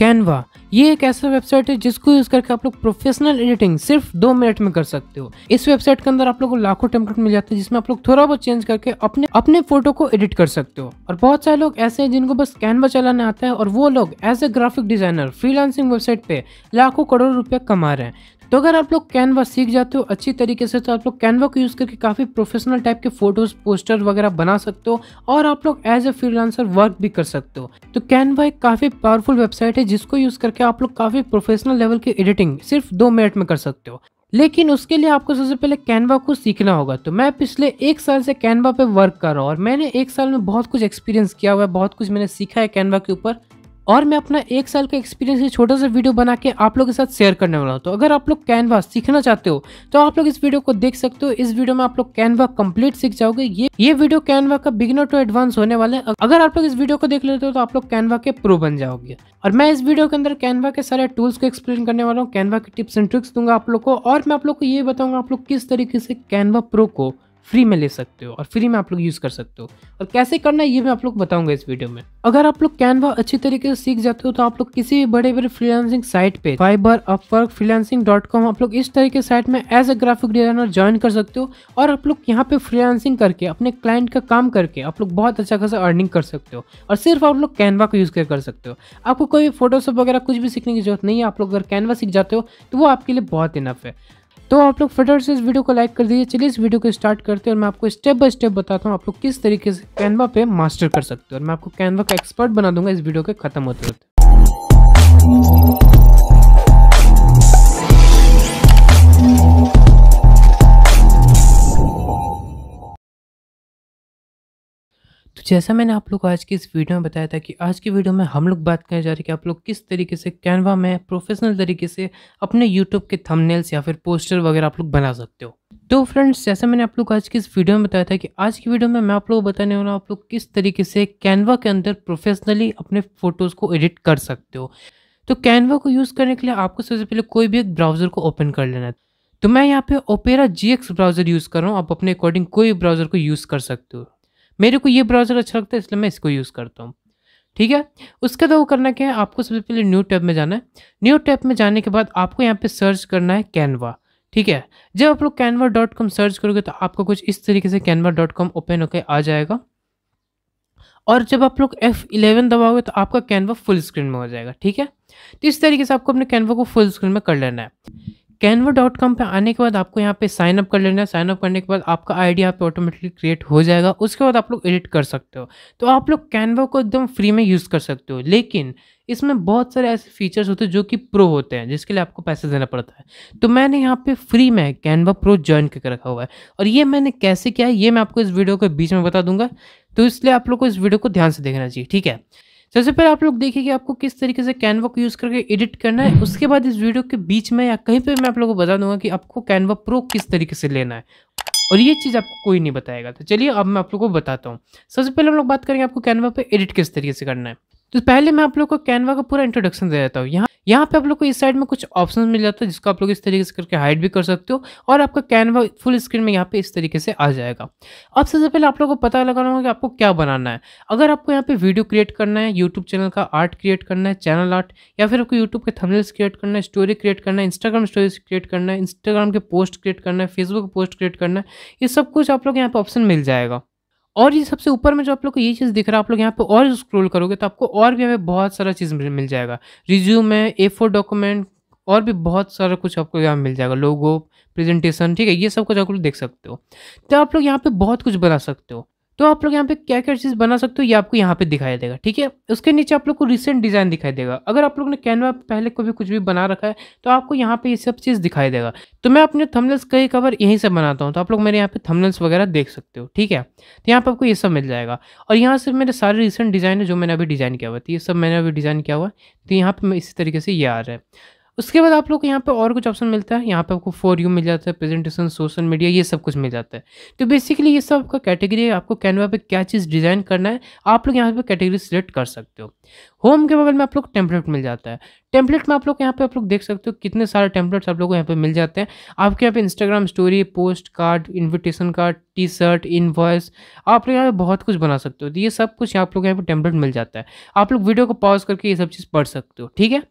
Canva ये एक ऐसा वेबसाइट है जिसको यूज करके आप लोग प्रोफेशनल एडिटिंग सिर्फ दो मिनट में कर सकते हो इस वेबसाइट के अंदर आप लोग को लाखों टेम्पलेट मिल जाते हैं जिसमें आप लोग थोड़ा बहुत चेंज करके अपने अपने फोटो को एडिट कर सकते हो और बहुत सारे लोग ऐसे हैं जिनको बस कैनवा चलाना आता है और वो लोग as a graphic designer freelancing website पे लाखों करोड़ रुपया कमा रहे हैं तो अगर आप लोग कैनवा सीख जाते हो अच्छी तरीके से तो आप लोग कैनवा को यूज़ करके काफ़ी प्रोफेशनल टाइप के फोटोज पोस्टर वगैरह बना सकते हो और आप लोग एज ए फ्रीलांसर वर्क भी कर सकते हो तो कैनवा एक काफ़ी पावरफुल वेबसाइट है जिसको यूज़ करके आप लोग काफ़ी प्रोफेशनल लेवल की एडिटिंग सिर्फ दो मिनट में कर सकते हो लेकिन उसके लिए आपको सबसे पहले कैनवा को सीखना होगा तो मैं पिछले एक साल से कैनवा पे वर्क कर रहा हूँ और मैंने एक साल में बहुत कुछ एक्सपीरियंस किया हुआ है बहुत कुछ मैंने सीखा है कैनवा के ऊपर और मैं अपना एक साल का एक्सपीरियंस छोटा सा वीडियो बना के आप लोगों के साथ शेयर करने वाला हूँ तो अगर आप लोग कैनवा सीखना चाहते हो तो आप लोग इस वीडियो को देख सकते हो इस वीडियो में आप लोग कैनवा कंप्लीट सीख जाओगे ये ये वीडियो कैनवा का बिगनर टू एडवांस होने वाला है अगर आप लोग इस वीडियो को देख लेते हो तो आप लोग कैनवा के प्रो बन जाओगे और मैं इस वीडियो के अंदर कैनवा के सारे टूल्स को एक्सप्लेन करने वाला हूँ कैनवा के टिप्स एंड ट्रिक्स दूंगा आप लोग को और मैं आप लोग को ये बताऊंगा आप लोग किस तरीके से कैनवा प्रो को फ्री में ले सकते हो और फ्री में आप लोग यूज़ कर सकते हो और कैसे करना है ये मैं आप लोग बताऊंगा इस वीडियो में अगर आप लोग कैनवा अच्छी तरीके से सीख जाते हो तो आप लोग किसी भी बड़े बड़े फ्रीलांसिंग साइट पे Fiverr Upwork freelancing dot com आप लोग इस तरह के साइट में as a graphic designer join कर सकते हो और आप लोग यहाँ पे फ्रीलांसिंग करके अपने क्लाइंट का काम करके आप लोग बहुत अच्छा खासा अर्निंग कर सकते हो और सिर्फ आप लोग कैनवा को यूज़ कर सकते हो आपको कोई फोटोशॉप वगैरह कुछ भी सीखने की जरूरत नहीं है आप लोग अगर कैनवा सीख जाते हो तो वो आपके लिए बहुत इनफ है तो आप लोग फटाफट से इस वीडियो को लाइक कर दीजिए चलिए इस वीडियो को स्टार्ट करते हैं और मैं आपको स्टेप बाय स्टेप बताता हूँ आप लोग किस तरीके से कैनवा पे मास्टर कर सकते हो और मैं आपको कैनवा का एक्सपर्ट बना दूंगा इस वीडियो के खत्म होते होते तो जैसा मैंने आप लोग आज की इस वीडियो में बताया था कि आज की वीडियो में हम लोग बात करने जा रहे हैं कि आप लोग किस तरीके से कैनवा में प्रोफेशनल तरीके से अपने यूट्यूब के थंबनेल्स या फिर पोस्टर वगैरह आप लोग बना सकते हो तो फ्रेंड्स जैसा मैंने आप लोग आज की इस वीडियो में बताया था कि आज की वीडियो में मैं आप लोग को बताने वाला आप लोग किस तरीके से कैनवा के अंदर प्रोफेशनली अपने फ़ोटोज़ को एडिट कर सकते हो तो कैनवा को यूज़ करने के लिए आपको सबसे पहले कोई भी एक ब्राउज़र को ओपन कर लेना है तो मैं यहाँ पे ओपेरा जी ब्राउज़र यूज़ कर रहा हूँ आप अपने अकॉर्डिंग कोई ब्राउज़र को यूज़ कर सकते हो मेरे को ये ब्राउज़र अच्छा लगता है इसलिए मैं इसको यूज़ करता हूँ ठीक है उसके बाद वो करना क्या है आपको सबसे पहले न्यू टैब में जाना है न्यू टैब में जाने के बाद आपको यहाँ पे सर्च करना है कैनवा ठीक है जब आप लोग कैनवा डॉट कॉम सर्च करोगे तो आपको कुछ इस तरीके से कैनवा डॉट कॉम ओपन होकर आ जाएगा और जब आप लोग एफ़ इलेवन दबाओगे तो आपका कैनवा फुल स्क्रीन में हो जाएगा ठीक है तो इस तरीके से आपको अपने कैनवा को फुल स्क्रीन में कर लेना है कैनवा डॉट कॉम पर आने के बाद आपको यहाँ पे साइन अप कर लेना है साइन अप करने के बाद आपका आईडी यहाँ पे ऑटोमेटिकली क्रिएट हो जाएगा उसके बाद आप लोग एडिट कर सकते हो तो आप लोग कैनवा को एकदम फ्री में यूज़ कर सकते हो लेकिन इसमें बहुत सारे ऐसे फीचर्स होते हैं जो कि प्रो होते हैं जिसके लिए आपको पैसे देना पड़ता है तो मैंने यहाँ पे फ्री में कैनवा प्रो ज्वाइन करके रखा हुआ है और ये मैंने कैसे किया है ये मैं आपको इस वीडियो के बीच में बता दूंगा तो इसलिए आप लोग को इस वीडियो को ध्यान से देखना चाहिए ठीक है सबसे पहले आप लोग देखिए कि आपको किस तरीके से कैनवा को यूज़ करके एडिट करना है उसके बाद इस वीडियो के बीच में या कहीं पर मैं आप लोगों को बता दूंगा कि आपको कैनवा प्रो किस तरीके से लेना है और ये चीज़ आपको कोई नहीं बताएगा तो चलिए अब मैं आप लोगों को बताता हूँ सबसे पहले हम लोग बात करेंगे आपको कैनवा पर एडिट किस तरीके से करना है तो पहले मैं आप लोग को कैनवा का पूरा इंट्रोडक्शन दे देता हूँ यहाँ यहाँ पे आप लोग को इस साइड में कुछ ऑप्शन मिल जाता है जिसको आप लोग इस तरीके से करके हाइड भी कर सकते हो और आपका कैनवा फुल स्क्रीन में यहाँ पे इस तरीके से आ जाएगा अब सबसे पहले आप लोगों को पता लगाना होगा कि आपको क्या बनाना है अगर आपको यहाँ पे वीडियो क्रिएट करना है यूट्यूब चैनल का आर्ट क्रिएट करना है चैनल आर्ट या फिर आपको यूट्यूब के थमनेल्स क्रिएट करना है स्टोरी क्रिएट करना है इंस्टाग्राम स्टोरीज क्रिएट करना है इंस्टाग्राम के पोस्ट क्रिएट करना है फेसबुक पोस्ट क्रिएट करना है ये सब कुछ आप लोग यहाँ पर ऑप्शन मिल जाएगा और ये सबसे ऊपर में जो आप लोग को ये चीज़ दिख रहा है आप लोग यहाँ पे और स्क्रॉल करोगे तो आपको और भी हमें बहुत सारा चीज़ मिल जाएगा रिज्यूम है ए फोर डॉक्यूमेंट और भी बहुत सारा कुछ आपको यहाँ मिल जाएगा लोगो प्रेजेंटेशन ठीक है ये सब कुछ आप लोग देख सकते हो तो आप लोग यहाँ पे बहुत कुछ बना सकते हो तो आप लोग यहाँ पे क्या क्या चीज़ बना सकते हो ये आपको यहाँ पे दिखाई देगा ठीक है उसके नीचे आप लोग को रिसेंट डिज़ाइन दिखाई देगा अगर आप लोग ने कैनवा पहले कभी कुछ भी बना रखा है तो आपको यहाँ पे ये सब चीज़ दिखाई देगा तो मैं अपने थमलेस कई कवर यहीं से बनाता हूँ तो आप लोग मेरे यहाँ पे थमलेस वगैरह देख सकते हो ठीक है तो यहाँ पर आपको ये सब मिल जाएगा और यहाँ से मेरे सारे रिसेंट डिज़ाइन है जो मैंने अभी डिज़ाइन किया हुआ था तो ये सब मैंने अभी डिज़ाइन किया हुआ है तो यहाँ पर इसी तरीके से ये आ रहा है उसके बाद आप लोग को यहाँ पर और कुछ ऑप्शन मिलता है यहाँ पर आपको फॉर यू मिल जाता है प्रेजेंटेशन सोशल मीडिया ये सब कुछ मिल जाता है तो बेसिकली ये सब आपका कैटेगरी है आपको कैनवा पे क्या चीज़ डिज़ाइन करना है आप लोग यहाँ पे कैटेगरी सिलेक्ट कर सकते हो होम के बगल में आप लोग टेम्पलेट मिल जाता है टेम्पलेट में आप लोग यहाँ पे आप लोग देख सकते हो कितने सारे टेम्पलेट्स आप लोग को यहाँ पे मिल जाते हैं आपके यहाँ पे Instagram story post card invitation card T shirt इन आप लोग यहाँ पे बहुत कुछ बना सकते हो तो ये सब कुछ आप लोग यहाँ पे टेम्पलेट मिल जाता है आप लोग वीडियो को पॉज करके ये सब चीज़ पढ़ सकते हो ठीक है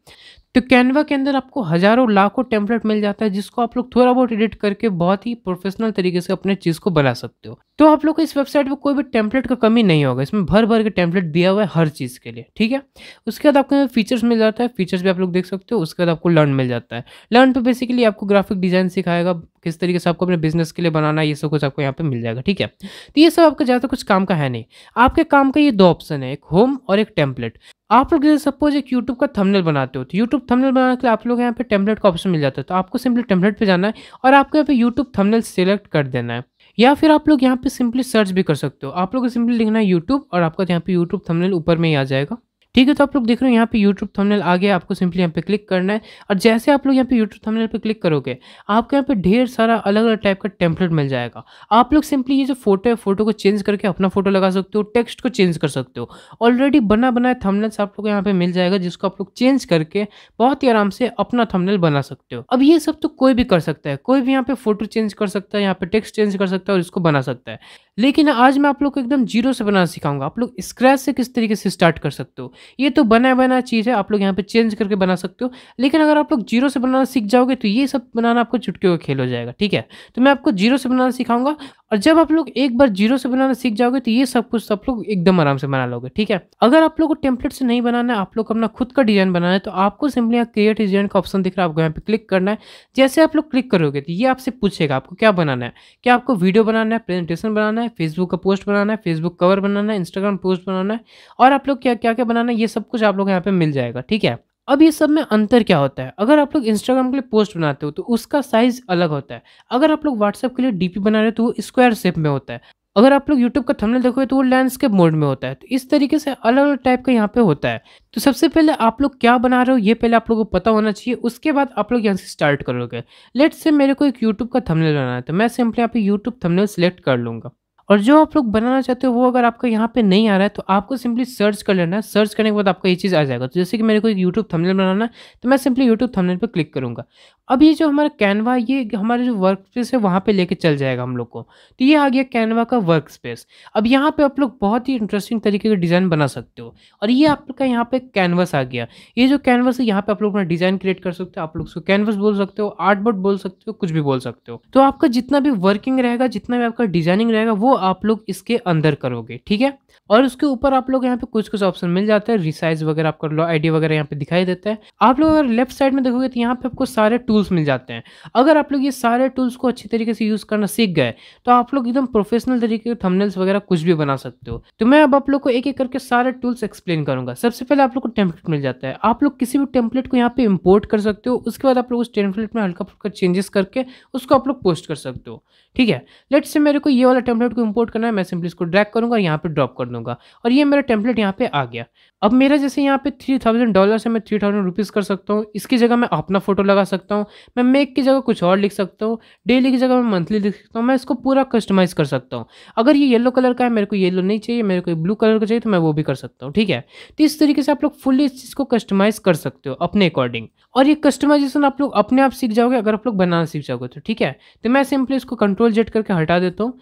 तो कैनवा के अंदर आपको हज़ारों लाखों टेम्पलेट मिल जाता है जिसको आप लोग थोड़ा बहुत एडिट करके बहुत ही प्रोफेशनल तरीके से अपने चीज़ को बना सकते हो तो आप लोग को इस वेबसाइट पर कोई भी टेम्पलेट का कमी नहीं होगा इसमें भर भर के टेम्पलेट दिया हुआ है हर चीज़ के लिए ठीक है उसके बाद आपको फीचर्स मिल जाता है फीचर्स भी आप लोग देख सकते हो उसके बाद आपको लर्न मिल जाता है लर्न पर बेसिकली आपको ग्राफिक डिजाइन सिखाएगा किस तरीके से आपको अपने बिजनेस के लिए बनाना है ये सब कुछ आपको यहाँ पे मिल जाएगा ठीक है तो ये सब आपका ज़्यादा कुछ काम का है नहीं आपके काम का ये दो ऑप्शन है एक होम और एक टेम्पलेट आप लोग जैसे सपोज एक यूट्यूब का थंबनेल बनाते हो तो यूट्यूब थंबनेल बनाने के लिए आप लोग यहाँ पे टेम्पलेट का ऑप्शन मिल जाता है तो आपको सिंपली टेम्पलेट पे जाना है और आपको यहाँ पे यूट्यूब थंबनेल सेलेक्ट कर देना है या फिर आप लोग यहाँ पे सिंपली सर्च भी कर सकते हो आप लोग सिंपली लिखना है यूट्यूब और आपका यहाँ पे यूट्यूब थंबनेल ऊपर में ही आ जाएगा ठीक है तो आप लोग देख रहे हो यहाँ पे यूट्यूब थंबनेल आ गया आपको सिंपली यहाँ पे क्लिक करना है और जैसे आप लोग यहाँ पे यूट्यूब थंबनेल पे क्लिक करोगे आपको यहाँ पे ढेर सारा अलग अलग टाइप का टेम्पलेट मिल जाएगा आप लोग सिंपली ये जो फोटो है फोटो को चेंज करके अपना फोटो लगा सकते हो टेक्स्ट को चेंज कर सकते हो ऑलरेडी बना बनाए थमनेल्स आप लोग यहाँ पे मिल जाएगा जिसको आप लोग चेंज करके बहुत ही आराम से अपना थमनेल बना सकते हो अब ये सब तो कोई भी कर सकता है कोई भी यहाँ पे फोटो चेंज कर सकता है यहाँ पे टेक्स्ट चेंज कर सकता है और इसको बना सकता है लेकिन आज मैं आप लोग को एकदम जीरो से बनाना सिखाऊंगा आप लोग स्क्रैच से किस तरीके से स्टार्ट कर सकते हो ये तो बना बना चीज़ है आप लोग यहाँ पे चेंज करके बना सकते हो लेकिन अगर आप लोग जीरो से बनाना सीख जाओगे तो ये सब बनाना आपको चुटकियों का खेल हो जाएगा ठीक है तो मैं आपको जीरो से बनाना सिखाऊंगा और जब आप लोग एक बार जीरो से बनाना सीख जाओगे तो ये सब कुछ तो आप लोग एकदम आराम से बना लोगे ठीक है अगर आप लोग को टेम्पलेट से नहीं बनाना है आप लोग अपना खुद का डिजाइन बनाना है तो आपको सिंपली यहाँ क्रिएट डिजाइन का ऑप्शन दिख रहा है आपको यहाँ पे क्लिक करना है जैसे आप लोग क्लिक करोगे तो ये आपसे पूछेगा आपको क्या बनाना है क्या आपको वीडियो बनाना है प्रेजेंटेशन बनाना है फेसबुक का पोस्ट बनाना है फेसबुक कवर बनाना है इंस्टाग्राम पोस्ट बनाना है और आप लोग क्या क्या क्या बनाना है ये सब कुछ आप लोग यहाँ पे मिल जाएगा ठीक है अब ये सब में अंतर क्या होता है अगर आप लोग इंस्टाग्राम के लिए पोस्ट बनाते हो तो उसका साइज अलग होता है अगर आप लोग व्हाट्सएप के लिए डीपी बना रहे हो तो वो स्क्वायर शेप में होता है अगर आप लोग यूट्यूब का थंबनेल देखोगे तो वो लैंडस्केप मोड में होता है तो इस तरीके से अलग अलग टाइप का यहाँ पे होता है तो सबसे पहले आप लोग क्या बना रहे हो ये पहले आप लोगों को पता होना चाहिए उसके बाद आप लोग यहाँ से स्टार्ट करोगे लेट्स से मेरे को एक यूट्यूब का थंबनेल बनाना है तो मैं सिंपली यहाँ पे यूट्यूब थंबनेल सेलेक्ट कर लूँगा और जो आप लोग बनाना चाहते हो वो अगर आपका यहाँ पे नहीं आ रहा है तो आपको सिंपली सर्च कर लेना है सर्च करने के बाद आपको ये चीज़ आ जाएगा तो जैसे कि मेरे को एक यूट्यूब थंबनेल बनाना है तो मैं सिंपली यूट्यूब थंबनेल पर क्लिक करूँगा अब ये जो हमारा कैनवा ये हमारे जो वर्क स्पेस है वहाँ पे लेके चल जाएगा हम लोग को तो ये आ गया कैनवा का वर्क स्पेस अब यहाँ पे आप लोग बहुत ही इंटरेस्टिंग तरीके का डिज़ाइन बना सकते हो और ये आप लोग का यहाँ पे कैनवस आ गया ये जो कैनवस है यहाँ पे आप लोग अपना डिज़ाइन क्रिएट कर सकते हो आप लोग उसको कैनवस बोल सकते हो आर्ट बोर्ड बोल सकते हो कुछ भी बोल सकते हो तो आपका जितना भी वर्किंग रहेगा जितना भी आपका डिज़ाइनिंग रहेगा वो आप लोग इसके अंदर करोगे ठीक है और उसके ऊपर आप लोग यहाँ पे कुछ कुछ ऑप्शन मिल जाता है रिसाइज वगैरह आपका लॉ आईडी वगैरह यहाँ पे दिखाई देता है आप लोग अगर लेफ्ट साइड में देखोगे तो यहाँ पे आपको सारे टूल टूल्स मिल जाते हैं अगर आप लोग ये सारे टूल्स को अच्छी तरीके से यूज़ करना सीख गए तो आप लोग एकदम प्रोफेशनल तरीके के थंबनेल्स वगैरह कुछ भी बना सकते हो तो मैं अब आप लोग को एक एक करके सारे टूल्स एक्सप्लेन करूंगा सबसे पहले आप लोग को टेम्पलेट मिल जाता है आप लोग किसी भी टेम्पलेट को यहाँ पे इम्पोर्ट कर सकते हो उसके बाद आप लोग उस टेम्पलेट में हल्का फुल्का चेंजेस करके उसको आप लोग पोस्ट कर सकते हो ठीक है लेट से मेरे को ये वाला टेम्पलेट को इम्पोर्ट करना है मैं सिंपली इसको ड्रैक करूँगा यहाँ पर ड्रॉप कर दूंगा और ये मेरा टेम्पलेट यहाँ पे आ गया अब मेरा जैसे यहाँ पे थ्री थाउजेंड डॉलर से मैं थ्री थाउजेंड रुपीज़ कर सकता हूँ इसकी जगह मैं अपना फोटो लगा सकता हूँ मैं मेक की जगह कुछ और लिख सकता हूँ डेली की जगह मैं मंथली लिख सकता हूँ मैं इसको पूरा कस्टमाइज़ कर सकता हूँ अगर ये येलो कलर का है मेरे को येलो नहीं चाहिए मेरे को ब्लू कलर का चाहिए तो मैं वो भी कर सकता हूँ ठीक है तो इस तरीके से आप लोग फुल्ली इस चीज़ को कस्टमाइज़ कर सकते हो अपने अकॉर्डिंग और ये कस्टमाइजेशन आप लोग अपने आप सीख जाओगे अगर आप लोग बनाना सीख जाओगे तो ठीक है तो मैं सिंपली इसको कंट्रोल जेट करके हटा देता हूँ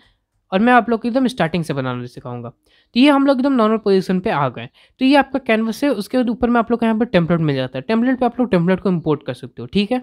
और मैं आप लोग को एकदम स्टार्टिंग से बनाना सिखाऊंगा तो ये हम लोग एकदम नॉर्मल पोजीशन पे आ गए तो ये आपका कैनवस है उसके ऊपर में आप लोग को यहाँ पर टेम्पलेट मिल जाता है टेम्पलेट पे आप लोग टेम्पलेट को इंपोर्ट कर सकते हो ठीक है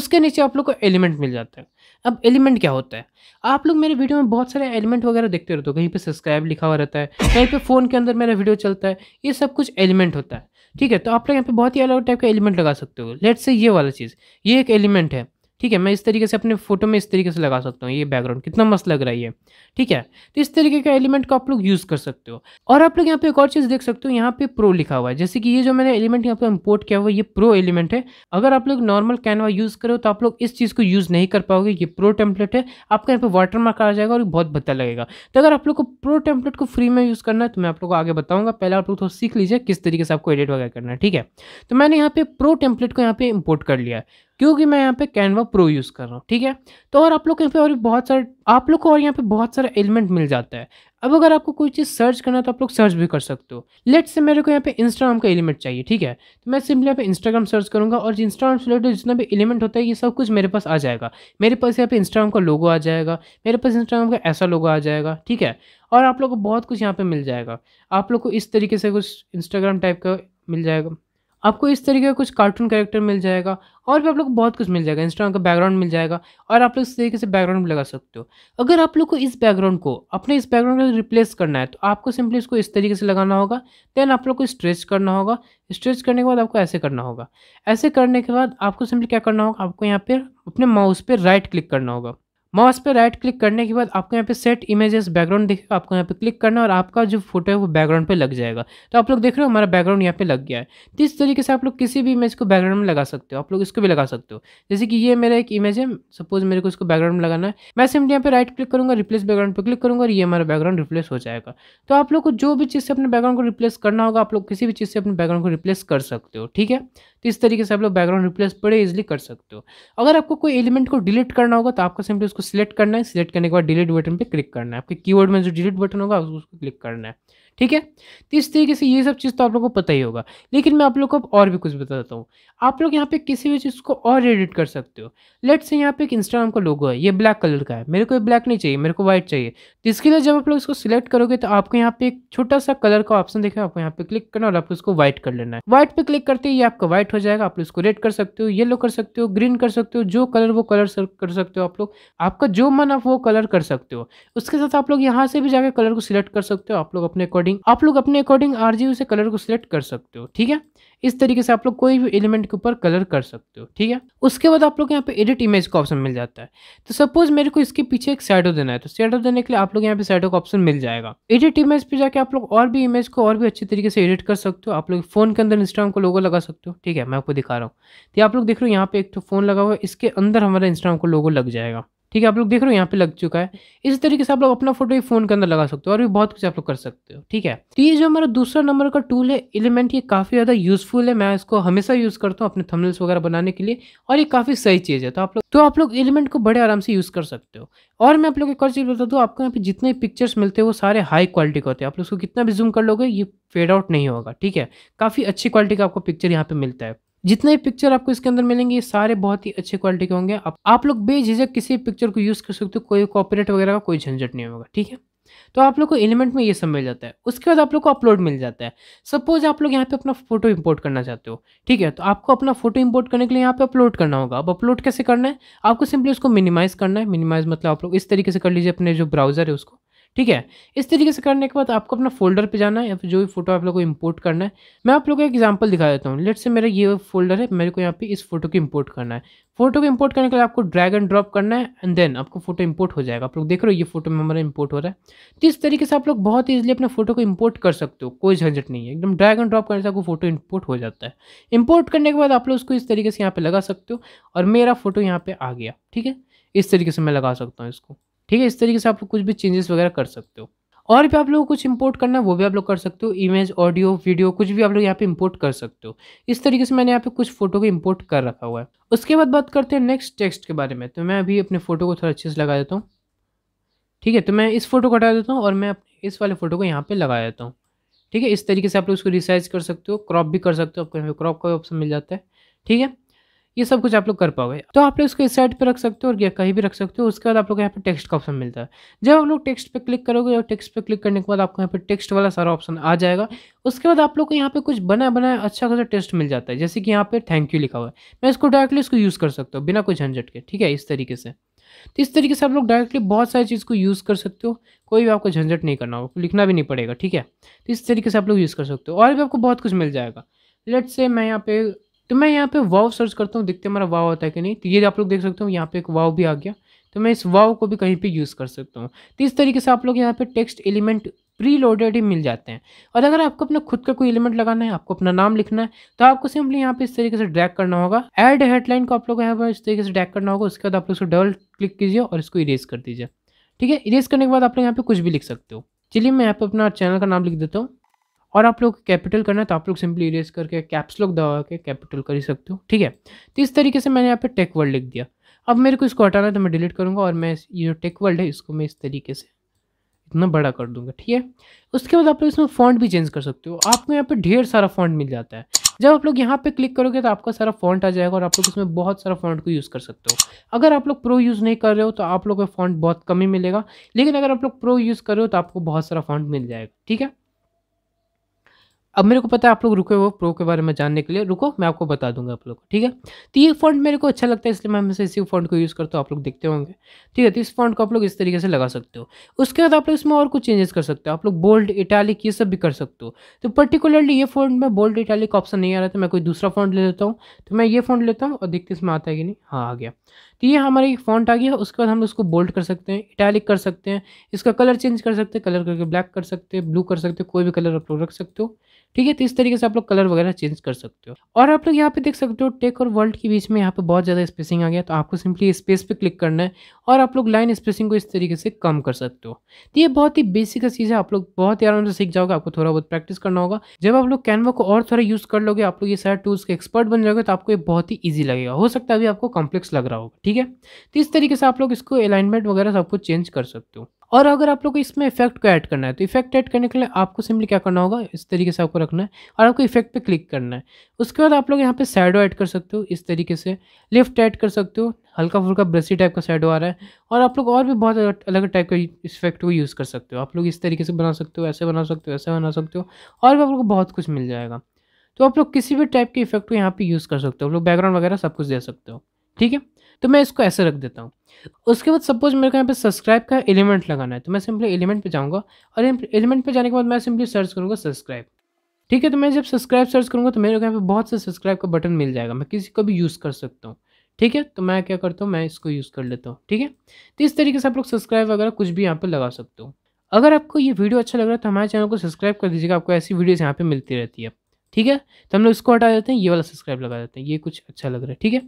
उसके नीचे आप लोग को एलिमेंट मिल जाता है अब एलिमेंट क्या होता है आप लोग मेरे वीडियो में बहुत सारे एलिमेंट वगैरह देखते रहते हो कहीं पर सब्सक्राइब लिखा हुआ रहता है कहीं पर फ़ोन के अंदर मेरा वीडियो चलता है ये सब कुछ एलिमेंट होता है ठीक है तो आप लोग यहाँ पे बहुत ही अलग टाइप का एलिमेंट लगा सकते हो लेट से ये वाला चीज़ ये एक एलिमेंट है ठीक है मैं इस तरीके से अपने फोटो में इस तरीके से लगा सकता हूँ ये बैकग्राउंड कितना मस्त लग रहा है ये ठीक है तो इस तरीके का एलिमेंट को आप लोग यूज़ कर सकते हो और आप लोग यहाँ पे एक और चीज़ देख सकते हो यहाँ पे प्रो लिखा हुआ है जैसे कि ये जो मैंने एलिमेंट यहाँ पे इम्पोर्ट किया हुआ ये प्रो एलिमेंट है अगर आप लोग नॉर्मल कैनवा यूज़ करो तो आप लोग इस चीज़ को यूज़ नहीं कर पाओगे ये प्रो टेम्पलेट है आपका यहाँ पर वाटर मार्क आ जाएगा और बहुत भत्ता लगेगा तो अगर आप लोग को प्रो टेम्पलेट को फ्री में यूज़ करना है तो मैं आप लोग को आगे बताऊँगा पहले आप लोग थोड़ा सीख लीजिए किस तरीके से आपको एडिट वगैरह करना है ठीक है तो मैंने यहाँ पे प्रो टेम्पलेट को यहाँ पे इम्पोर्ट कर लिया क्योंकि मैं यहाँ पे कैनवा प्रो यूज़ कर रहा हूँ ठीक है तो और आप लोग यहाँ पे और बहुत सारे आप लोग को और यहाँ पे बहुत सारा एलिमेंट मिल जाता है अब अगर आपको कोई चीज़ सर्च करना है तो आप लोग सर्च भी कर सकते हो लेट से मेरे को यहाँ पे इंस्टाग्राम का एलिमेंट चाहिए ठीक है तो मैं सिंपली यहाँ पे इंस्टाग्राम सर्च करूँगा और इंस्टाग्राम से रिलेटेड जितना भी एलिमेंट होता है ये सब कुछ मेरे पास आ जाएगा मेरे पास यहाँ पे इंस्टाग्राम का लोगो आ जाएगा मेरे पास इंस्टाग्राम का ऐसा लोगो आ जाएगा ठीक है और आप लोग को बहुत कुछ यहाँ पर मिल जाएगा आप लोग को इस तरीके से कुछ इंस्टाग्राम टाइप का मिल जाएगा आपको इस तरीके का कुछ कार्टून कैरेक्टर मिल जाएगा और भी आप लोग को बहुत कुछ मिल जाएगा इंस्टाग्राम का बैकग्राउंड मिल जाएगा और आप लोग इस तरीके से बैकग्राउंड भी लगा सकते हो अगर आप लोग को इस बैकग्राउंड को अपने इस बैकग्राउंड को रिप्लेस करना है तो आपको सिंपली इसको इस तरीके से लगाना होगा देन आप लोग को स्ट्रेच करना होगा स्ट्रेच करने के बाद आपको ऐसे करना होगा ऐसे करने के बाद आपको सिंपली क्या करना होगा आपको यहाँ पर अपने माउस पर राइट क्लिक करना होगा माउस पे राइट क्लिक करने के बाद आपको यहाँ पे सेट इमेजेस बैकग्राउंड दिखेगा आपको यहाँ पे क्लिक करना और आपका जो फोटो है वो बैकग्राउंड पे लग जाएगा तो आप लोग देख रहे हो हमारा बैकग्राउंड यहाँ पे लग गया है तो इस तरीके से आप लोग किसी भी इमेज को बैकग्राउंड में लगा सकते हो आप लोग इसको भी लगा सकते हो जैसे कि ये मेरा एक इमेज है सपोज मेरे को इसको बैकग्राउंड में लगाना है मैं सिम्पली यहाँ पे राइट क्लिक करूँगा रिप्लेस बैकग्राउंड पर क्लिक करूँगा और ये हमारा बैकग्राउंड रिप्लेस हो जाएगा तो आप लोग को जो भी चीज़ से अपने बैकग्राउंड को रिप्लेस करना होगा आप लोग किसी भी चीज़ से अपने बैकग्राउंड को रिप्लेस कर सकते हो ठीक है तो इस तरीके से आप लोग बैकग्राउंड रिप्लेस बड़े इजिली कर सकते हो अगर आपको कोई एलिमेंट को डिलीट करना होगा तो आपको सिंपली उसको सिलेक्ट करना है सिलेक्ट करने के बाद डिलीट बटन पर क्लिक करना है आपके कीवर्ड में जो डिलीट बटन होगा उसको क्लिक करना है ठीक है तो इस तरीके से ये सब चीज़ तो आप लोग को पता ही होगा लेकिन मैं आप लोग को अब और भी कुछ बताता हूँ आप लोग यहाँ पे किसी भी चीज़ को और एडिट कर सकते हो लेट से यहाँ पे एक इंस्टाग्राम का लोगो है ये ब्लैक कलर का है मेरे को ये ब्लैक नहीं चाहिए मेरे को व्हाइट चाहिए तो इसके लिए जब आप लोग इसको सिलेक्ट करोगे तो आपको यहाँ पे एक छोटा सा कलर का ऑप्शन देखें आपको यहाँ पे क्लिक करना और आपको इसको व्हाइट कर लेना है व्हाइट पे क्लिक करते ही आपका व्हाइट हो जाएगा आप लोग इसको रेड कर सकते हो येलो कर सकते हो ग्रीन कर सकते हो जो कलर वो कलर कर सकते हो आप लोग आपका जो मन आप वो कलर कर सकते हो उसके साथ आप लोग यहाँ से भी जाकर कलर को सिलेक्ट कर सकते हो आप लोग अपने अकॉर्डिंग अकॉर्डिंग आप लोग अपने अकॉर्डिंग आरजीयू से कलर को सिलेक्ट कर सकते हो ठीक है इस तरीके से आप लोग कोई भी एलिमेंट के ऊपर कलर कर सकते हो ठीक है उसके बाद आप लोग यहाँ पे एडिट इमेज का ऑप्शन मिल जाता है तो सपोज मेरे को इसके पीछे एक शेडो देना है तो शेडो देने के लिए आप लोग यहाँ पे शेडो का ऑप्शन मिल जाएगा एडिट इमेज पे जाके आप लोग और भी इमेज को और भी अच्छे तरीके से एडिट कर सकते हो आप लोग फोन के अंदर इंस्टाग्राम को लोगो लगा सकते हो ठीक है मैं आपको दिखा रहा हूँ तो आप लोग देख रहे हो यहाँ पे एक तो फोन लगा हुआ है इसके अंदर हमारा इंस्टाग्राम को लोगो लग जाएगा ठीक है आप लोग देख रहे हो यहाँ पे लग चुका है इस तरीके से आप लोग अपना फोटो ये फोन के अंदर लगा सकते हो और भी बहुत कुछ आप लोग कर सकते हो ठीक है तो ये जो हमारा दूसरा नंबर का टूल है एलिमेंट ये काफ़ी ज़्यादा यूजफुल है मैं इसको हमेशा यूज करता हूँ अपने थमनल्स वगैरह बनाने के लिए और ये काफ़ी सही चीज़ है तो आप लोग तो आप लोग एलिमेंट को बड़े आराम से यूज कर सकते हो और मैं आप लोग एक और चीज़ बता दू आपको यहाँ पे जितने पिक्चर्स मिलते हैं वो सारे हाई क्वालिटी के होते हैं आप लोग उसको कितना भी जूम कर लोगे ये फेड आउट नहीं होगा ठीक है काफ़ी अच्छी क्वालिटी का आपको पिक्चर यहाँ पे मिलता है जितने भी पिक्चर आपको इसके अंदर मिलेंगे ये सारे बहुत ही अच्छे क्वालिटी के होंगे आप, आप लोग बेझिझक किसी पिक्चर को यूज़ कर सकते हो कोई कॉपीराइट वगैरह का कोई झंझट नहीं होगा ठीक है तो आप लोग को एलिमेंट में ये सब मिल जाता है उसके बाद आप लोग को अपलोड मिल जाता है सपोज आप लोग यहाँ पे अपना फोटो इंपोर्ट करना चाहते हो ठीक है तो आपको अपना फोटो इंपोर्ट करने के लिए यहाँ पे अपलोड करना होगा अब अपलोड कैसे करना है आपको सिंपली उसको मिनिमाइज़ करना है मिनिमाइज़ मतलब आप लोग इस तरीके से कर लीजिए अपने जो ब्राउज़र है उसको ठीक है इस तरीके से करने के बाद आपको अपना फोल्डर पे जाना है या फिर जो भी फोटो आप लोग को इम्पोर्ट करना है मैं आप लोग को एग्जाम्पल दिखा देता हूँ लेट से मेरा ये फोल्डर है मेरे को यहाँ पे इस फोटो को इम्पोर्ट करना है फोटो को इंपोर्ट करने के लिए आपको ड्रैग एंड ड्रॉप करना है एंड देन आपको फोटो इम्पोर्ट हो जाएगा आप लोग देख रहे हो ये फोटो में हमारा इम्पोर्ट हो रहा है तो इस तरीके से आप लोग बहुत ईजिली अपने फोटो को इम्पोर्ट कर सकते हो कोई झंझट नहीं है एकदम ड्रैग एंड ड्रॉप करने से आपको फोटो इम्पोर्ट हो जाता है इम्पोर्ट करने के बाद आप लोग उसको इस तरीके से यहाँ पर लगा सकते हो और मेरा फोटो यहाँ पर आ गया ठीक है इस तरीके से मैं लगा सकता हूँ इसको ठीक है इस तरीके से आप कुछ भी चेंजेस वगैरह कर सकते हो और भी आप लोग कुछ इंपोर्ट करना है वो भी आप लोग कर सकते हो इमेज ऑडियो वीडियो कुछ भी आप लोग यहाँ पे इंपोर्ट कर सकते हो इस तरीके से मैंने यहाँ पे कुछ फोटो को इंपोर्ट कर रखा हुआ है उसके बाद बात करते हैं नेक्स्ट टेक्स्ट के बारे में तो मैं अभी अपने फोटो को थोड़ा अच्छे से लगा देता हूँ ठीक है तो मैं इस फोटो को हटा देता हूँ और मैं इस वाले फोटो को यहाँ पर लगा देता हूँ ठीक है इस तरीके से आप लोग उसको रिसाइज कर सकते हो क्रॉप भी कर सकते हो आपको यहाँ क्रॉप का ऑप्शन मिल जाता है ठीक है ये सब कुछ आप लोग कर पाओगे तो आप लोग इसको इस साइड पर रख सकते हो और या कहीं भी रख सकते हो उसके बाद आप लोग यहाँ पर टेक्स्ट का ऑप्शन मिलता है जब आप लोग टेक्स्ट पर क्लिक करोगे और टेक्स्ट पे क्लिक करने के बाद आपको यहाँ पर टेक्स्ट वाला सारा ऑप्शन आ जाएगा उसके बाद आप लोग को यहाँ पे कुछ बना बनाया अच्छा खासा टेस्ट मिल जाता है जैसे कि यहाँ पे थैंक यू लिखा हुआ है मैं इसको डायरेक्टली इसको यूज़ कर सकता हूँ बिना कोई झंझट के ठीक है इस तरीके से तो इस तरीके से आप लोग डायरेक्टली बहुत सारी चीज़ को यूज़ कर सकते हो कोई भी आपको झंझट नहीं करना हो लिखना भी नहीं पड़ेगा ठीक है तो इस तरीके से आप लोग यूज़ कर सकते हो और भी आपको बहुत कुछ मिल जाएगा लेट्स से मैं यहाँ पे तो मैं यहाँ पे वाव सर्च करता हूँ देखते हमारा वाव होता है कि नहीं तो ये आप लोग देख सकते हो यहाँ पे एक वाव भी आ गया तो मैं इस वाव को भी कहीं पे यूज़ कर सकता हूँ तो इस तरीके से आप लोग यहाँ पे टेक्स्ट एलिमेंट प्री लोडेड ही मिल जाते हैं और अगर आपको अपना खुद का कोई एलिमेंट लगाना है आपको अपना नाम लिखना है तो आपको सिंपली यहाँ पे इस तरीके से ड्रैग करना होगा एड हेडलाइन को आप लोग यहाँ पर इस तरीके से ड्रैग करना होगा उसके बाद आप लोग डबल क्लिक कीजिए और इसको इरेज कर दीजिए ठीक है इरेज करने के बाद आप लोग यहाँ पे कुछ भी लिख सकते हो चलिए मैं यहाँ पर अपना चैनल का नाम लिख देता हूँ और आप लोग कैपिटल करना है तो आप लोग सिंपली इरेज करके कैप्स लोग दबा के कैपिटल कर ही सकते हो ठीक है तो इस तरीके से मैंने यहाँ पे टेक वर्ल्ड लिख दिया अब मेरे को इसको हटाना है तो मैं डिलीट करूँगा और मैं ये जो टेक वर्ल्ड है इसको मैं इस तरीके से इतना बड़ा कर दूँगा ठीक है उसके बाद आप लोग इसमें फॉन्ट भी चेंज कर सकते हो आपको यहाँ पर ढेर सारा फॉन्ट मिल जाता है जब आप लोग यहाँ पे क्लिक करोगे तो आपका सारा फॉन्ट आ जाएगा और आप लोग इसमें बहुत सारा फॉन्ट को यूज़ कर सकते हो अगर आप लोग प्रो यूज़ नहीं कर रहे हो तो आप लोग को फॉन्ट बहुत कम ही मिलेगा लेकिन अगर आप लोग प्रो यूज़ कर रहे हो तो आपको बहुत सारा फॉन्ट मिल जाएगा ठीक है अब मेरे को पता है आप लोग रुके हो प्रो के बारे में जानने के लिए रुको मैं आपको बता दूंगा आप लोग को ठीक है तो ये फॉन्ट मेरे को अच्छा लगता है इसलिए मैं हमेशा इसी फॉन्ट को यूज़ करता हूँ आप लोग देखते होंगे ठीक है तो इस फॉन्ट को आप लोग इस तरीके से लगा सकते हो उसके बाद आप लोग इसमें और कुछ चेंजेस कर सकते हो आप लोग बोल्ड इटैलिक ये सब भी कर सकते हो तो पर्टिकुलरली ये फोन में बोल्ड इटैलिक ऑप्शन नहीं आ रहा था मैं कोई दूसरा फोन ले लेता हूँ तो मैं ये फोन लेता हूँ और देखते इसमें आता है कि नहीं हाँ आ गया तो ये हमारा एक फॉन्ट आ गया उसके बाद हम उसको बोल्ड कर सकते हैं इटैलिक कर सकते हैं इसका कलर चेंज कर सकते हैं कलर करके ब्लैक कर सकते हैं ब्लू कर सकते हैं कोई भी कलर आप लोग रख सकते हो ठीक है तो इस तरीके से आप लोग कलर वगैरह चेंज कर सकते हो और आप लोग यहाँ पे देख सकते हो टेक और वर्ल्ड के बीच में यहाँ पे बहुत ज़्यादा स्पेसिंग आ गया तो आपको सिंपली स्पेस पे क्लिक करना है और आप लोग लाइन स्पेसिंग को इस तरीके से कम कर सकते हो तो ये बहुत ही बेसिक चीज़ है आप लोग बहुत ही आराम से सीख जाओगे आपको थोड़ा बहुत प्रैक्टिस करना होगा जब आप लोग कैनवा को और थोड़ा यूज़ कर लोगे आप लोग ये सारे टूल्स के एक्सपर्ट बन जाओगे तो आपको ये बहुत ही ईजी लगेगा हो सकता है अभी आपको कॉम्प्लेक्स लग रहा होगा ठीक है तो इस तरीके से आप लोग इसको अलाइनमेंट वगैरह सब कुछ चेंज कर सकते हो और अगर आप लोग को इसमें इफेक्ट को ऐड करना है तो इफेक्ट ऐड करने के लिए आपको सिंपली क्या करना होगा इस तरीके से आपको रखना है और आपको इफेक्ट पे क्लिक करना है उसके बाद आप लोग यहाँ पे सैडो ऐड कर सकते हो इस तरीके से लिफ्ट ऐड कर सकते हो हल्का फुल्का ब्रसी टाइप का सैडो आ रहा है और आप लोग और भी बहुत अलग टाइप का इफेक्ट को यूज़ कर सकते हो आप लोग इस तरीके से बना सकते हो ऐसे बना सकते हो ऐसे बना सकते हो और भी आप लोग को बहुत कुछ मिल जाएगा तो आप लोग किसी भी टाइप के इफेक्ट को यहाँ पर यूज़ कर सकते हो आप लोग बैकग्राउंड वगैरह सब कुछ दे सकते हो ठीक है तो मैं इसको ऐसे रख देता हूँ उसके बाद सपोज मेरे को यहाँ पे सब्सक्राइब का एलिमेंट लगाना है तो मैं सिंपली एलिमेंट पे जाऊँगा और एलिमेंट पे जाने के बाद मैं सिंपली सर्च करूँगा सब्सक्राइब ठीक है तो मैं जब सब्सक्राइब सर्च करूँगा तो मेरे को यहाँ पे बहुत से सब्सक्राइब का बटन मिल जाएगा मैं किसी को भी यूज़ कर सकता हूँ ठीक है तो मैं क्या करता हूँ मैं इसको यूज़ कर लेता हूँ ठीक है तो इस तरीके से आप लोग सब्सक्राइब वगैरह कुछ भी यहाँ पर लगा सकते हो अगर आपको ये वीडियो अच्छा लग रहा है तो हमारे चैनल को सब्सक्राइब कर दीजिएगा आपको ऐसी वीडियोज़ यहाँ पर मिलती रहती है ठीक है तो हम लोग इसको हटा देते हैं ये वाला सब्सक्राइब लगा देते हैं ये कुछ अच्छा लग रहा है ठीक है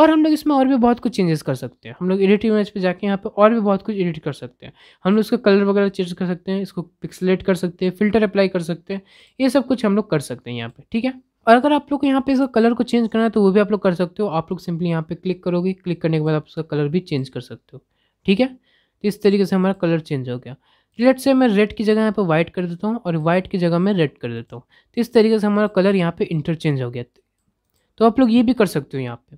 और हम लोग इसमें और भी बहुत कुछ चेंजेस कर सकते हैं हम लोग एडिट इमेज पे जाके यहाँ पे और भी बहुत कुछ एडिट कर सकते हैं हम लोग इसका कलर वगैरह चेंज कर सकते हैं इसको पिक्सलेट कर सकते हैं फिल्टर अप्लाई कर सकते हैं ये सब कुछ हम लोग कर सकते हैं यहाँ पर ठीक है और अगर आप लोग को यहाँ पे इसका कलर को चेंज करना है तो वो भी आप लोग कर सकते हो आप लोग सिंपली यहाँ पे क्लिक करोगे क्लिक करने के बाद आप उसका कलर भी चेंज कर सकते हो ठीक है तो इस तरीके से हमारा कलर चेंज हो गया लेट से मैं रेड की जगह यहाँ पे वाइट कर देता हूँ और वाइट की जगह मैं रेड कर देता हूँ तो इस तरीके से हमारा कलर यहाँ पे इंटरचेंज हो गया तो आप लोग ये भी कर सकते हो यहाँ पे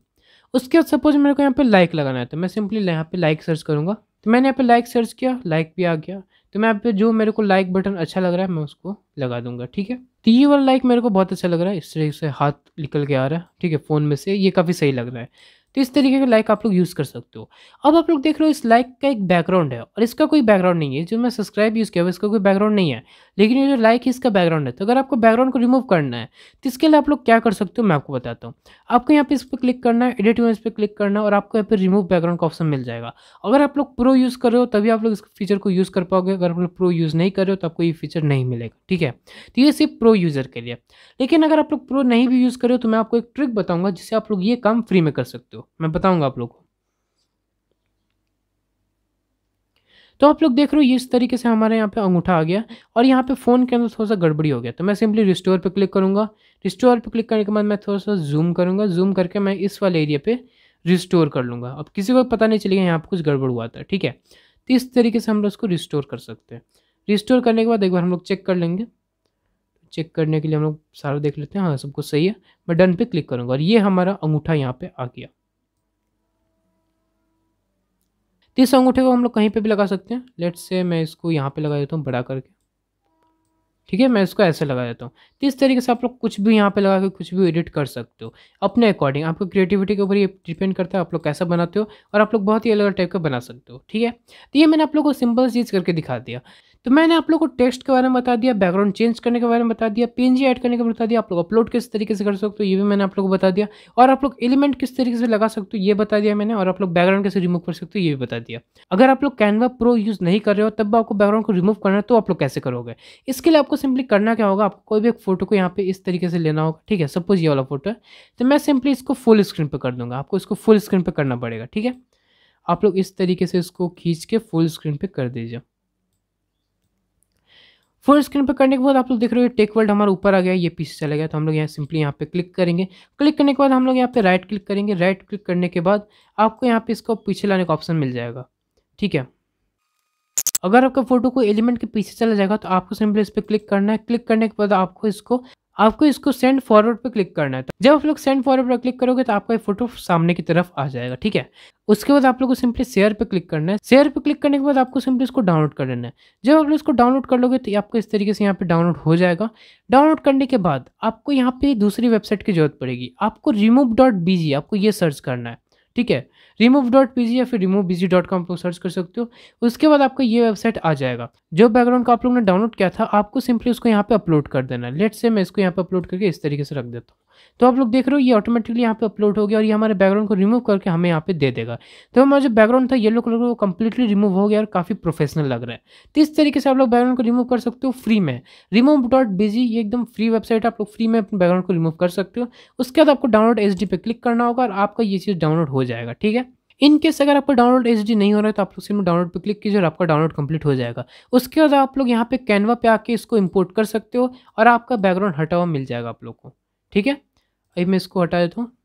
उसके बाद सपोज मेरे को यहाँ पे लाइक लगाना है तो मैं सिंपली यहाँ पे लाइक सर्च करूँगा तो मैंने यहाँ पे लाइक सर्च किया लाइक भी आ गया तो मैं यहाँ पे जो मेरे को लाइक बटन अच्छा लग रहा है मैं उसको लगा दूंगा ठीक है तो ये वाला लाइक मेरे को बहुत अच्छा लग रहा है इस तरीके से हाथ निकल के आ रहा है ठीक है फ़ोन में से ये काफ़ी सही लग रहा है तो इस तरीके का लाइक आप लोग यूज़ कर सकते हो अब आप लोग देख रहे हो इस लाइक का एक बैकग्राउंड है और इसका कोई बैकग्राउंड नहीं है जो मैं सब्सक्राइब यूज़ किया हुआ इसका कोई बैकग्राउंड नहीं है लेकिन ये जो लाइक है इसका बैकग्राउंड है तो अगर आपको बैकग्राउंड को रिमूव करना है तो इसके लिए आप लोग क्या कर सकते हो मैं आपको बताता हूँ आपको यहाँ पर इस पर क्लिक करना है एडिट इमेज इस पर क्लिक करना और आपको यहाँ पर रिमूव बैकग्राउंड का ऑप्शन मिल जाएगा अगर आप लोग प्रो यूज़ कर रहे हो तभी आप लोग इस फीचर को यूज़ कर पाओगे अगर आप लोग प्रो यूज़ नहीं कर रहे हो तो आपको ये फीचर नहीं मिलेगा ठीक है तो ये सिर्फ प्रो यूज़र के लिए लेकिन अगर आप लोग प्रो नहीं भी यूज़ कर रहे हो तो मैं आपको एक ट्रिक बताऊँगा जिससे आप लोग ये काम फ्री में कर सकते हो मैं बताऊंगा आप लोग को तो आप लोग देख रहे हो इस तरीके से हमारे यहाँ पे अंगूठा आ गया और यहाँ पे फ़ोन के अंदर थोड़ा सा गड़बड़ी हो गया तो मैं सिंपली रिस्टोर पे क्लिक करूँगा रिस्टोर पे क्लिक करने के बाद मैं थोड़ा सा जूम करूँगा जूम करके मैं इस वाले एरिया पे रिस्टोर कर लूँगा अब किसी को पता नहीं चलेगा यहाँ पर कुछ गड़बड़ हुआ था ठीक है तो इस तरीके से हम लोग उसको रिस्टोर कर सकते हैं रिस्टोर करने के बाद एक बार हम लोग चेक कर लेंगे चेक करने के लिए हम लोग सारा देख लेते हैं हाँ सब कुछ सही है मैं डन पे क्लिक करूँगा और ये हमारा अंगूठा यहाँ पे आ गया तो अंगूठे को हम लोग कहीं पे भी लगा सकते हैं लेट्स से मैं इसको यहाँ पे लगा देता हूँ बड़ा करके ठीक है मैं इसको ऐसे लगा देता हूँ तो इस तरीके से आप लोग कुछ भी यहाँ पे लगा के कुछ भी एडिट कर सकते हो अपने अकॉर्डिंग आपको क्रिएटिविटी के ऊपर ये डिपेंड करता है आप लोग कैसा बनाते हो और आप लोग बहुत ही अलग अलग टाइप का बना सकते हो ठीक है तो ये मैंने आप लोग को सिंपल चीज़ करके दिखा दिया तो मैंने आप लोग को टेक्स्ट के बारे में बता दिया बैकग्राउंड चेंज करने के बारे में बता दिया पीएनजी ऐड करने के बारे में बता दिया आप लोग अपलोड किस तरीके से कर सकते हो ये भी मैंने आप लोगों को बता दिया और आप लोग एलिमेंट किस तरीके से लगा सकते हो ये बता दिया मैंने और आप लोग बैकग्राउंड कैसे रिमूव कर सकते हो ये भी बता दिया अगर आप लोग कैनवा प्रो यूज़ नहीं कर रहे हो तब आपको बैकग्राउंड को रिमूव करना है तो आप लोग कैसे करोगे इसके लिए आपको सिंपली करना क्या होगा आपको कोई भी एक फोटो को यहाँ पे इस तरीके से लेना होगा ठीक है सपोज ये वाला फोटो है तो मैं सिंपली इसको फुल स्क्रीन पर कर दूँगा आपको इसको फुल स्क्रीन पर करना पड़ेगा ठीक है आप लोग इस तरीके से इसको खींच के फुल स्क्रीन पर कर दीजिए फुल स्क्रीन पर करने के बाद आप लोग देख रहे हो टेक वर्ल्ड हमारा ऊपर आ गया ये पीछे चला गया तो हम लोग यहाँ सिंपली यहाँ पे क्लिक करेंगे क्लिक करने के बाद हम लोग यहाँ पे राइट क्लिक करेंगे राइट क्लिक करने के बाद आपको यहाँ पे इसको पीछे लाने का ऑप्शन मिल जाएगा ठीक है अगर आपका फोटो कोई एलिमेंट के पीछे चला जाएगा तो आपको सिंपली इस पर क्लिक करना है क्लिक करने के बाद आपको इसको आपको इसको सेंड फॉरवर्ड पर क्लिक करना है तो जब आप लोग सेंड फॉरवर्ड पर क्लिक करोगे तो आपका ये फोटो सामने की तरफ आ जाएगा ठीक है उसके बाद आप लोग को सिंपली शेयर पे क्लिक करना है शेयर पे क्लिक करने के बाद आपको सिंपली इसको डाउनलोड कर लेना है जब आप लोग इसको डाउनलोड कर लोगे तो आपको इस तरीके से यहाँ पे डाउनलोड हो जाएगा डाउनलोड करने के बाद आपको यहाँ पे दूसरी वेबसाइट की जरूरत पड़ेगी आपको रिमूव डॉट आपको ये सर्च करना है ठीक है रिमूव डॉट पी या फिर रिमूव जी डॉट कॉम पर सर्च कर सकते हो उसके बाद आपका ये वेबसाइट आ जाएगा जो बैकग्राउंड का आप लोगों ने डाउनलोड किया था आपको सिंपली उसको यहाँ पे अपलोड कर देना लेट से मैं इसको यहाँ पे अपलोड करके इस तरीके से रख देता हूँ तो आप लोग देख रहे हो ये ऑटोमेटिकली यहाँ पे अपलोड हो गया और ये हमारे बैकग्राउंड को रिमूव करके हमें यहाँ पे दे देगा तो हमारा जो बैकग्राउंड था येलो कलर का वो कम्प्लीटली रिमूव हो गया और काफ़ी प्रोफेशनल लग रहा है तो इस तरीके से आप लोग बैकग्राउंड को रिमूव कर सकते हो फ्री में रिमूव डॉट बिजी ये एकदम फ्री वेबसाइट आप लोग फ्री में अपने बैकग्राउंड को रिमूव कर सकते हो उसके बाद आपको डाउनलोड एच पे क्लिक करना होगा और आपका ये चीज़ डाउनलोड हो जाएगा ठीक है इन केस अगर आपको डाउनलोड एच नहीं हो रहा है तो आप लोग सिर्फ डाउनलोड पर क्लिक कीजिए और आपका डाउनलोड कंप्लीट हो जाएगा उसके बाद आप लोग यहाँ पे कैनवा पे आके इसको इंपोर्ट कर सकते हो और आपका बैकग्राउंड हटा हुआ मिल जाएगा आप लोग को ठीक है अभी मैं इसको हटा देता हूँ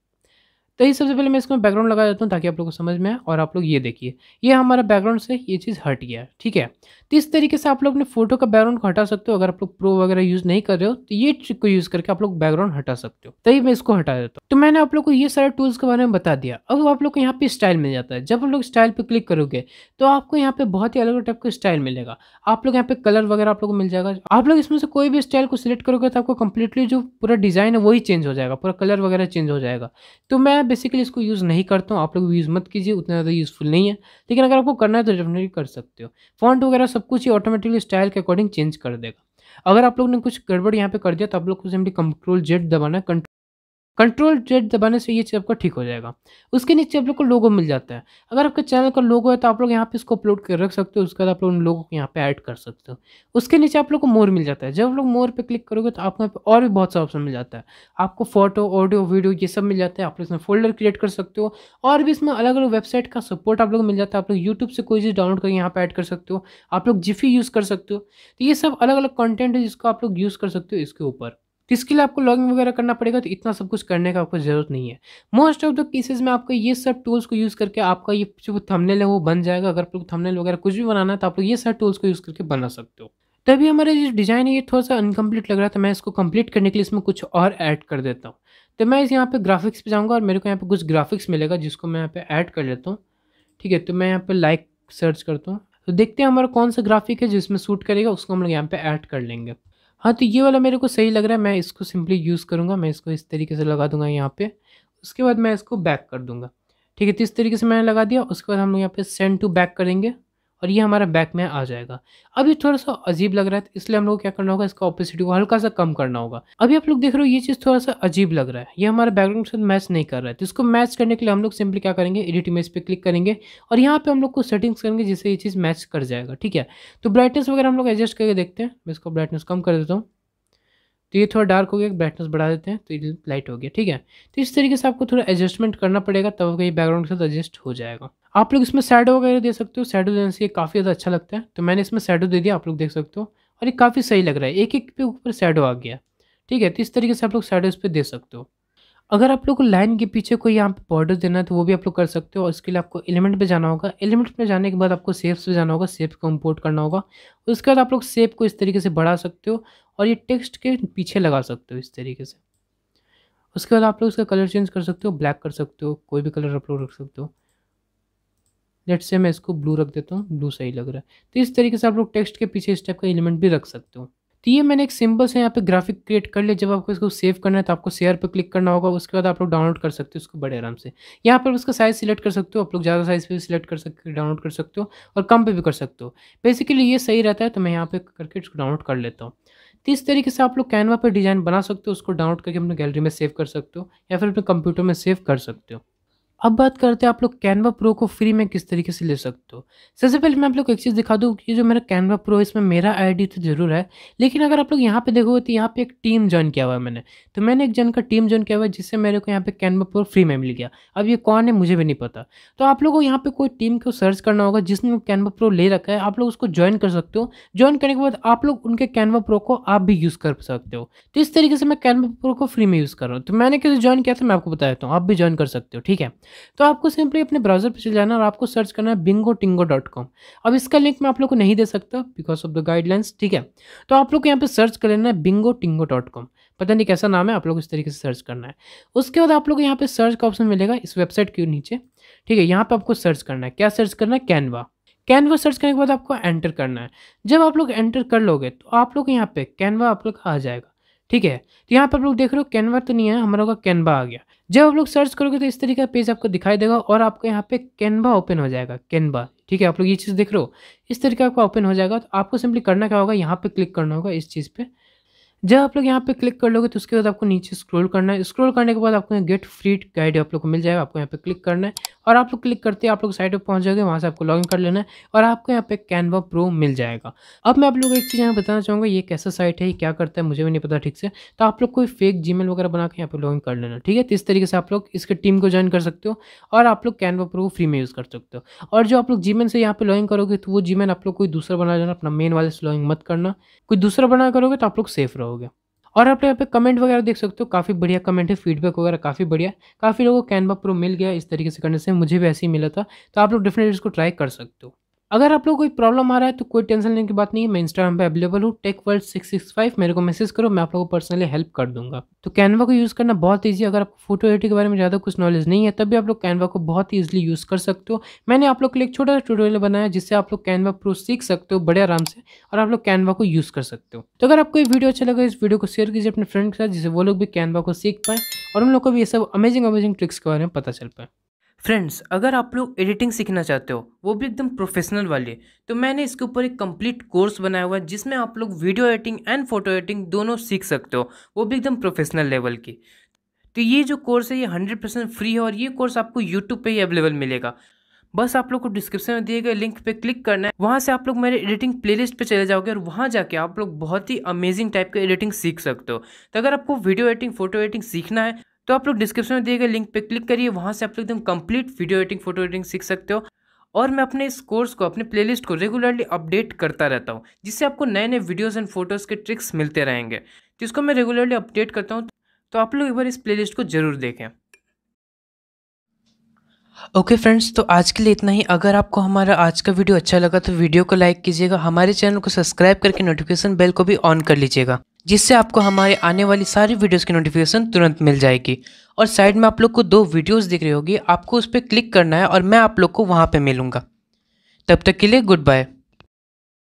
तो ये सबसे पहले मैं इसमें बैकग्राउंड लगा देता हूँ ताकि आप लोग को समझ में आए और आप लोग ये देखिए ये हमारा बैकग्राउंड से ये चीज़ हट गया ठीक है तो इस तरीके से आप लोग अपने फोटो का बैकग्राउंड को हटा सकते हो अगर आप लोग प्रो वगैरह यूज़ नहीं कर रहे हो तो ये ट्रिक को यूज़ करके आप लोग बैकग्राउंड हटा सकते हो तभी मैं इसको हटा देता हूँ तो मैंने आप लोग को ये सारे टूल्स के बारे में बता दिया अब आप लोग को यहाँ पे स्टाइल मिल जाता है जब आप लोग स्टाइल पर क्लिक करोगे तो आपको यहाँ पे बहुत ही अलग टाइप का स्टाइल मिलेगा आप लोग यहाँ पे कलर वगैरह आप लोग को मिल जाएगा आप लोग इसमें से कोई भी स्टाइल को सिलेक्ट करोगे तो आपको कंप्लीटली जो पूरा डिज़ाइन है वही चेंज हो जाएगा पूरा कलर वगैरह चेंज हो जाएगा तो मैं मैं बेसिकली इसको यूज़ नहीं करता हूँ आप लोग यूज़ मत कीजिए उतना ज़्यादा यूज़फुल नहीं है लेकिन अगर आपको करना है तो डेफिनेटली कर सकते हो फॉन्ट वगैरह सब कुछ ही ऑटोमेटिकली स्टाइल के अकॉर्डिंग चेंज कर देगा अगर आप लोग ने कुछ गड़बड़ यहाँ पे कर दिया तो आप लोग को सिंपली कंट्रोल जेड दबाना कंट्रोल कंट्रोल जेड दबाने से ये चीज़ आपका ठीक हो जाएगा उसके नीचे आप लोग को लोगो मिल जाता है अगर आपके चैनल का लोगो है तो आप लोग यहाँ पे इसको अपलोड कर रख सकते हो उसके बाद आप लोग उन लोगों को यहाँ पे ऐड कर सकते हो उसके नीचे आप लोग को मोर मिल जाता है जब आप लोग मोर पे क्लिक करोगे तो आपको यहाँ पर और भी बहुत सा ऑप्शन मिल जाता है आपको फोटो ऑडियो वीडियो ये सब मिल जाता है आप लोग इसमें फोल्डर क्रिएट कर सकते हो और भी इसमें अलग अलग वेबसाइट का सपोर्ट आप लोग मिल जाता है आप लोग यूट्यूब से कोई चीज़ डाउनलोड करके यहाँ पर ऐड कर सकते हो आप लोग जिफी यूज़ कर सकते हो तो ये सब अलग अलग कॉन्टेंट है जिसको आप लोग यूज़ कर सकते हो इसके ऊपर तो इसके लिए आपको लॉगिंग वगैरह करना पड़ेगा तो इतना सब कुछ करने का आपको ज़रूरत नहीं है मोस्ट ऑफ द केसेज में आपको ये सब टूल्स को यूज़ करके आपका ये जो थमनेल है वो बन जाएगा अगर आप लोग थमनेल वगैरह कुछ भी बनाना है तो आप लोग ये सब टूल्स को यूज़ करके बना सकते हो तभी हमारा जो डिज़ाइन है ये थोड़ा सा अनकम्प्लीट लग रहा था मैं इसको कम्प्लीट करने के लिए इसमें कुछ और ऐड कर देता हूँ तो मैं इस यहाँ पे ग्राफिक्स पे जाऊँगा और मेरे को यहाँ पे कुछ ग्राफिक्स मिलेगा जिसको मैं यहाँ पे ऐड कर लेता हूँ ठीक है तो मैं यहाँ पे लाइक सर्च करता हूँ तो देखते हैं हमारा कौन सा ग्राफिक है जिसमें सूट करेगा उसको हम लोग यहाँ पे ऐड कर लेंगे हाँ तो ये वाला मेरे को सही लग रहा है मैं इसको सिंपली यूज़ करूँगा मैं इसको इस तरीके से लगा दूंगा यहाँ पे उसके बाद मैं इसको बैक कर दूंगा ठीक है तो इस तरीके से मैंने लगा दिया उसके बाद हम लोग यहाँ पे सेंड टू बैक करेंगे और ये हमारा बैक में आ जाएगा अब ये थोड़ा सा अजीब लग रहा है तो इसलिए हम लोग क्या करना होगा इसका ऑपोसिटी को हल्का सा कम करना होगा अभी आप लोग देख रहे हो ये चीज़ थोड़ा सा अजीब लग रहा है ये हमारे बैकग्राउंड के साथ मैच नहीं कर रहा है तो इसको मैच करने के लिए हम लोग सिंपली क्या करेंगे एडिट इमेज पे क्लिक करेंगे और यहाँ पे हम लोग को सेटिंग्स करेंगे जिससे ये चीज़ मैच कर जाएगा ठीक है तो ब्राइटनेस वगैरह हम लोग एडजस्ट करके देखते हैं मैं इसको ब्राइटनेस कम कर देता हूँ तो ये थोड़ा डार्क हो गया ब्राइटनेस बढ़ा देते हैं तो ये लाइट हो गया ठीक है तो इस तरीके से आपको थोड़ा एडजस्टमेंट करना पड़ेगा तब ये बैकग्राउंड के साथ एडजस्ट हो जाएगा आप लोग इसमें सैडो वगैरह दे सकते हो सैडो देने से काफ़ी ज़्यादा अच्छा लगता है तो मैंने इसमें सैडो दे दिया आप लोग देख सकते हो और ये काफ़ी सही लग रहा है एक एक पे ऊपर सैडो आ गया ठीक है तो इस तरीके से आप लोग सैडो इस पर दे सकते हो अगर आप लोग को लाइन के पीछे कोई यहाँ पे बॉर्डर देना है तो वो भी आप लोग कर सकते हो और इसके लिए आपको एलिमेंट पे जाना होगा एलिमेंट पे जाने के बाद आपको सेप्स पे जाना होगा सेप्स को इम्पोर्ट करना होगा उसके बाद आप लोग सेप को इस तरीके से बढ़ा सकते हो और ये टेक्स्ट के पीछे लगा सकते हो इस तरीके से उसके बाद आप लोग इसका कलर चेंज कर सकते हो ब्लैक कर सकते हो कोई भी कलर आप लोग रख सकते हो लेट से मैं इसको ब्लू रख देता हूँ ब्लू सही लग रहा है तो इस तरीके से आप लोग टेक्स्ट के पीछे इस टाइप का एलिमेंट भी रख सकते हो तो ये मैंने एक सिंपल से यहाँ पे ग्राफिक क्रिएट कर लिया जब आपको इसको सेव करना है तो आपको शेयर पे क्लिक करना होगा उसके बाद आप लोग डाउनलोड कर सकते हो उसको बड़े आराम से यहाँ पर उसका साइज़ सिलेक्ट कर सकते हो आप लोग ज़्यादा साइज़ पे भी सिलेक्ट कर सकते डाउनलोड कर सकते हो और कम पे भी कर सकते हो बेसिकली ये सही रहता है तो मैं यहाँ पर करके इसको डाउनलोड कर लेता हूँ तो इस तरीके से आप लोग कैनवा पर डिज़ाइन बना सकते हो उसको डाउनलोड करके अपने गैलरी में सेव कर सकते हो या फिर अपने कंप्यूटर में सेव कर सकते हो अब बात करते हैं आप लोग कैनवा प्रो को फ्री में किस तरीके से ले सकते हो सबसे पहले मैं आप लोग एक चीज़ दिखा दूँ कि जो मेरा कैनवा प्रो इसमें मेरा आईडी तो जरूर है लेकिन अगर आप लोग यहाँ पे देखोगे तो यहाँ पे एक टीम ज्वाइन किया हुआ है मैंने तो मैंने एक जन का टीम ज्वाइन किया हुआ है जिससे मेरे को यहाँ पे कैनवा प्रो फ्री में मिल गया अब ये कौन है मुझे भी नहीं पता तो आप लोगों को यहाँ पर कोई टीम को सर्च करना होगा जिसने कैनवा प्रो ले रखा है आप लोग उसको ज्वाइन कर सकते हो ज्वाइन करने के बाद आप लोग उनके कैनवा प्रो को आप भी यूज़ कर सकते हो तो इस तरीके से मैं कैनवा प्रो को फ्री में यूज़ कर रहा हूँ तो मैंने कैसे ज्वाइन किया था मैं आपको बता देता हूँ आप भी ज्वाइन कर सकते हो ठीक है तो आपको सिंपली अपने ब्राउजर पर चले जाना और आपको सर्च करना है बिंगो टिंगो डॉट कॉम अब इसका लिंक मैं आप लोग को नहीं दे सकता बिकॉज ऑफ द गाइडलाइंस ठीक है तो आप लोग को यहाँ पर सर्च कर लेना है बिंगो टिंगो डॉट कॉम पता नहीं कैसा नाम है आप लोग इस तरीके से सर्च करना है उसके बाद आप लोग को यहाँ पर सर्च का ऑप्शन मिलेगा इस वेबसाइट के नीचे ठीक है यहाँ पर आपको सर्च करना है क्या सर्च करना है कैनवा कैनवा सर्च करने के बाद आपको एंटर करना है जब आप लोग एंटर कर लोगे तो आप लोग यहाँ पे कैनवा आप लोग आ जाएगा ठीक है तो यहाँ पर आप लोग देख रहे हो कैनवा तो नहीं है हमारा का कैनवा आ गया जब आप लोग सर्च करोगे तो इस तरीके का पेज आपको दिखाई देगा और आपको यहाँ पे कैनवा ओपन हो जाएगा कैनवा ठीक है आप लोग ये चीज़ देख रहे हो इस तरीके का ओपन हो जाएगा तो आपको सिंपली करना क्या होगा यहाँ पे क्लिक करना होगा इस चीज़ पर जब आप लोग यहाँ पे क्लिक कर लोगे तो उसके बाद आपको नीचे स्क्रॉल करना है स्क्रॉल करने के बाद आपको यहाँ गेट फ्री गाइड आप लोग को मिल जाएगा आपको यहाँ पे क्लिक करना है और आप लोग क्लिक करते हैं आप लोग साइड पर पहुँच जाओगे वहाँ से आपको लॉगिन कर लेना है और आपको यहाँ पे कैनवा प्रो मिल जाएगा अब मैं आप लोग एक चीज़ यहाँ बताना चाहूँगा ये कैसा साइट है ये क्या करता है मुझे भी नहीं पता ठीक से तो आप लोग कोई फेक जी वगैरह बना के यहाँ पर लॉगिन कर लेना ठीक है तो इस तरीके से आप लोग इसके टीम को ज्वाइन कर सकते हो और आप लोग कैनवा प्रो फ्री में यूज़ कर सकते हो और जो आप लोग जी से यहाँ पर लॉगिन करोगे तो वो जी आप लोग कोई दूसरा बना लेना अपना मेन वाले से लॉगिन मत करना कोई दूसरा बना करोगे तो आप लोग सेफ रहो पाओगे और आप यहाँ पे कमेंट वगैरह देख सकते हो काफ़ी बढ़िया कमेंट है फीडबैक वगैरह काफ़ी बढ़िया काफ़ी लोगों को कैनवा प्रो मिल गया इस तरीके से करने से मुझे भी ऐसे ही मिला था तो आप लोग डेफिनेटली इसको ट्राई कर सकते हो अगर आप लोग कोई प्रॉब्लम आ रहा है तो कोई टेंशन लेने की बात नहीं है मैं इंस्टाग्राम पे अवेलेबल हूँ tech world six six five मेरे को मैसेज करो मैं आप लोगों को पर्सनली हेल्प कर दूंगा तो कैनवा को यूज़ करना बहुत ईजी अगर आपको फोटो एडिटिंग के बारे में ज़्यादा कुछ नॉलेज नहीं है तब भी आप लोग कैनवा को बहुत ही ईजिली यूज़ कर सकते हो मैंने आप लोग के लिए एक छोटा सा ट्यूटोरियल बनाया जिससे आप लोग कैनवा प्रो सीख सकते हो बड़े आराम से और आप लोग कैनवा को यूज़ कर सकते हो तो अगर आपको ये वीडियो अच्छा लगा इस वीडियो को शेयर कीजिए अपने फ्रेंड के साथ जिससे वो लोग भी कैनवा को सीख पाए और उन लोग को भी ये सब अमेजिंग अमेजिंग ट्रिक्स के बारे में पता चल पाए फ्रेंड्स अगर आप लोग एडिटिंग सीखना चाहते हो वो भी एकदम प्रोफेशनल वाली तो मैंने इसके ऊपर एक कंप्लीट कोर्स बनाया हुआ है जिसमें आप लोग video editing and photo editing दोनों सीख सकते हो वो भी एकदम प्रोफेशनल लेवल की तो ये जो कोर्स है ये हंड्रेड परसेंट फ्री है और ये कोर्स आपको यूट्यूब पर ही अवेलेबल मिलेगा बस आप लोग को डिस्क्रिप्शन में दिए गए लिंक पे क्लिक करना है वहाँ से आप लोग मेरे एडिटिंग प्लेलिस्ट पे चले जाओगे और वहाँ जाके आप लोग बहुत ही अमेजिंग टाइप के एडिटिंग सीख सकते हो तो अगर आपको वीडियो एडिटिंग फोटो एडिटिंग सीखना है तो आप लोग डिस्क्रिप्शन में दिए गए लिंक पे क्लिक करिए वहाँ से आप लोग एकदम complete video editing photo editing सीख सकते हो और मैं अपने इस कोर्स को अपने प्लेलिस्ट को रेगुलरली अपडेट करता रहता हूँ जिससे आपको नए नए वीडियोज़ एंड फोटोज़ के ट्रिक्स मिलते रहेंगे जिसको मैं रेगुलरली अपडेट करता हूँ तो आप लोग एक बार इस प्ले को ज़रूर देखें ओके okay फ्रेंड्स तो आज के लिए इतना ही अगर आपको हमारा आज का वीडियो अच्छा लगा तो वीडियो को लाइक कीजिएगा हमारे चैनल को सब्सक्राइब करके नोटिफिकेशन बेल को भी ऑन कर लीजिएगा जिससे आपको हमारे आने वाली सारी वीडियोस की नोटिफिकेशन तुरंत मिल जाएगी और साइड में आप लोग को दो वीडियोस दिख रही होगी आपको उस पर क्लिक करना है और मैं आप लोग को वहाँ पे मिलूँगा तब तक के लिए गुड बाय